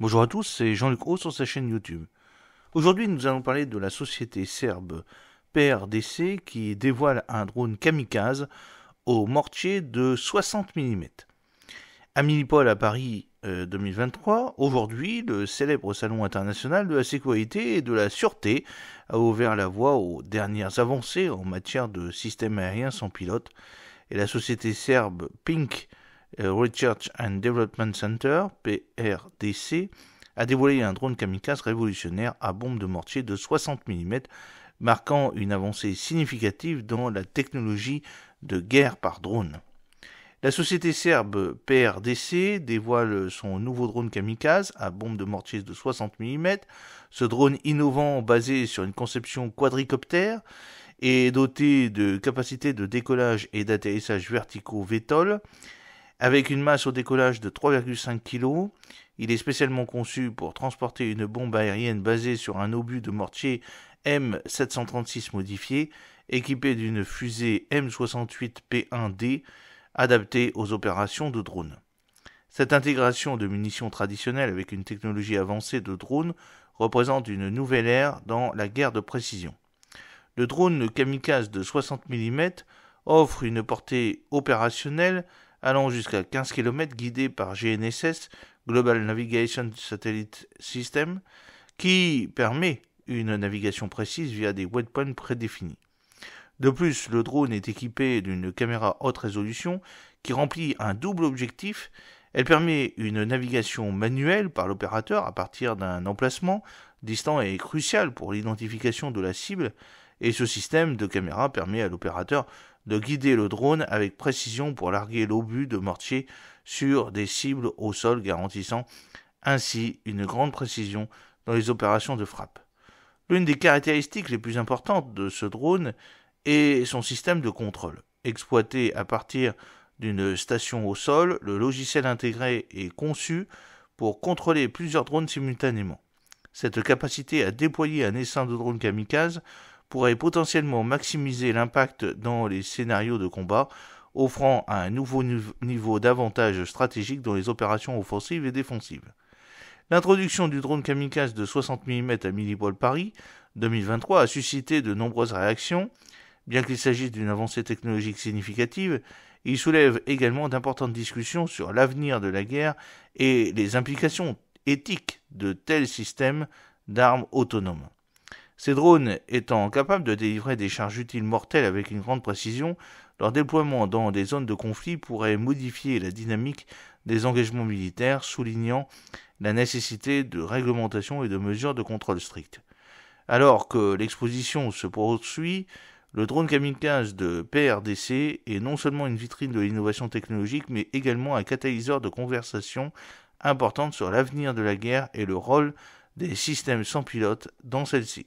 Bonjour à tous, c'est Jean-Luc Haut sur sa chaîne YouTube. Aujourd'hui, nous allons parler de la société serbe PRDC qui dévoile un drone kamikaze au mortier de 60 mm. À Milipol, à Paris 2023, euh, aujourd'hui, le célèbre salon international de la sécurité et de la sûreté a ouvert la voie aux dernières avancées en matière de système aérien sans pilote et la société serbe Pink euh, Research and Development Center, PRDC, a dévoilé un drone kamikaze révolutionnaire à bombe de mortier de 60 mm, marquant une avancée significative dans la technologie de guerre par drone. La société serbe PRDC dévoile son nouveau drone kamikaze à bombe de mortier de 60 mm. Ce drone innovant basé sur une conception quadricoptère est doté de capacités de décollage et d'atterrissage verticaux VTOL avec une masse au décollage de 3,5 kg, il est spécialement conçu pour transporter une bombe aérienne basée sur un obus de mortier M736 modifié, équipé d'une fusée M68P1D adaptée aux opérations de drone. Cette intégration de munitions traditionnelles avec une technologie avancée de drone représente une nouvelle ère dans la guerre de précision. Le drone kamikaze de 60 mm offre une portée opérationnelle allant jusqu'à 15 km guidé par GNSS, Global Navigation Satellite System, qui permet une navigation précise via des waypoints prédéfinis. De plus, le drone est équipé d'une caméra haute résolution qui remplit un double objectif. Elle permet une navigation manuelle par l'opérateur à partir d'un emplacement distant et crucial pour l'identification de la cible, et ce système de caméra permet à l'opérateur de guider le drone avec précision pour larguer l'obus de mortier sur des cibles au sol, garantissant ainsi une grande précision dans les opérations de frappe. L'une des caractéristiques les plus importantes de ce drone est son système de contrôle. Exploité à partir d'une station au sol, le logiciel intégré est conçu pour contrôler plusieurs drones simultanément. Cette capacité à déployer un essaim de drones kamikaze pourrait potentiellement maximiser l'impact dans les scénarios de combat, offrant un nouveau niveau d'avantage stratégique dans les opérations offensives et défensives. L'introduction du drone kamikaze de 60 mm à Millipol Paris 2023 a suscité de nombreuses réactions. Bien qu'il s'agisse d'une avancée technologique significative, il soulève également d'importantes discussions sur l'avenir de la guerre et les implications éthiques de tels systèmes d'armes autonomes. Ces drones étant capables de délivrer des charges utiles mortelles avec une grande précision, leur déploiement dans des zones de conflit pourrait modifier la dynamique des engagements militaires, soulignant la nécessité de réglementation et de mesures de contrôle strictes. Alors que l'exposition se poursuit, le drone kamikaze de PRDC est non seulement une vitrine de l'innovation technologique, mais également un catalyseur de conversations importantes sur l'avenir de la guerre et le rôle des systèmes sans pilote dans celle-ci.